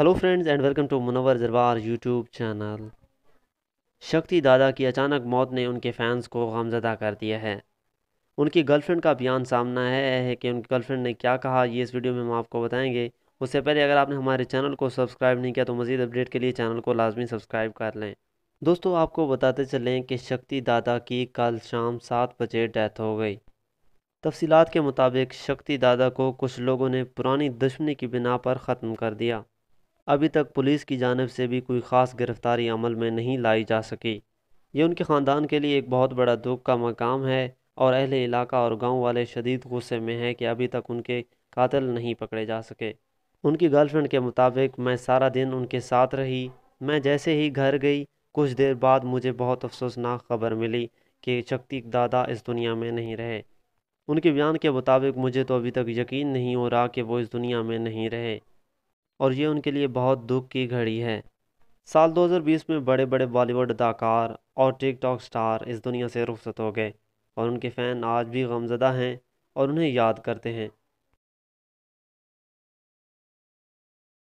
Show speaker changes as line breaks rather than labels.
hello friends and welcome to Munawar Zarbar YouTube channel Shakti Dada की अचानक मौत ने उनके फैंस को गमजदा कर दिया है उनकी गर्लफ्रेंड का बयान सामना है, है कि उनकी गर्लफ्रेंड ने क्या कहा ये इस वीडियो में हम आपको बताएंगे उससे पहले अगर आपने हमारे चैनल को सब्सक्राइब नहीं किया तो मज़ीद अपडेट के लिए चैनल को लाजमी सब्सक्राइब कर लें दोस्तों आपको बताते चलें कि शक्ति दादा की कल शाम सात बजे डेथ हो गई तफसीत के मुताबिक शक्ति दादा को कुछ लोगों ने पुरानी दुश्मनी की बिना पर ख़त्म कर दिया अभी तक पुलिस की जानब से भी कोई ख़ास गिरफ़्तारी अमल में नहीं लाई जा सकी ये उनके ख़ानदान के लिए एक बहुत बड़ा दुख का मकाम है और अहल इलाका और गांव वाले शदीद गुस्से में हैं कि अभी तक उनके कातिल नहीं पकड़े जा सके उनकी गर्लफ्रेंड के मुताबिक मैं सारा दिन उनके साथ रही मैं जैसे ही घर गई कुछ देर बाद मुझे बहुत अफसोसनाक खबर मिली कि शक्ति दादा इस दुनिया में नहीं रहे उनके बयान के मुताबिक मुझे तो अभी तक यकीन नहीं हो रहा कि वो इस दुनिया में नहीं रहे और ये उनके लिए बहुत दुख की घड़ी है साल 2020 में बड़े बड़े बॉलीवुड अदाकार और टिकटॉक स्टार इस दुनिया से रुखसत हो गए और उनके फ़ैन आज भी गमजदा हैं और उन्हें याद करते हैं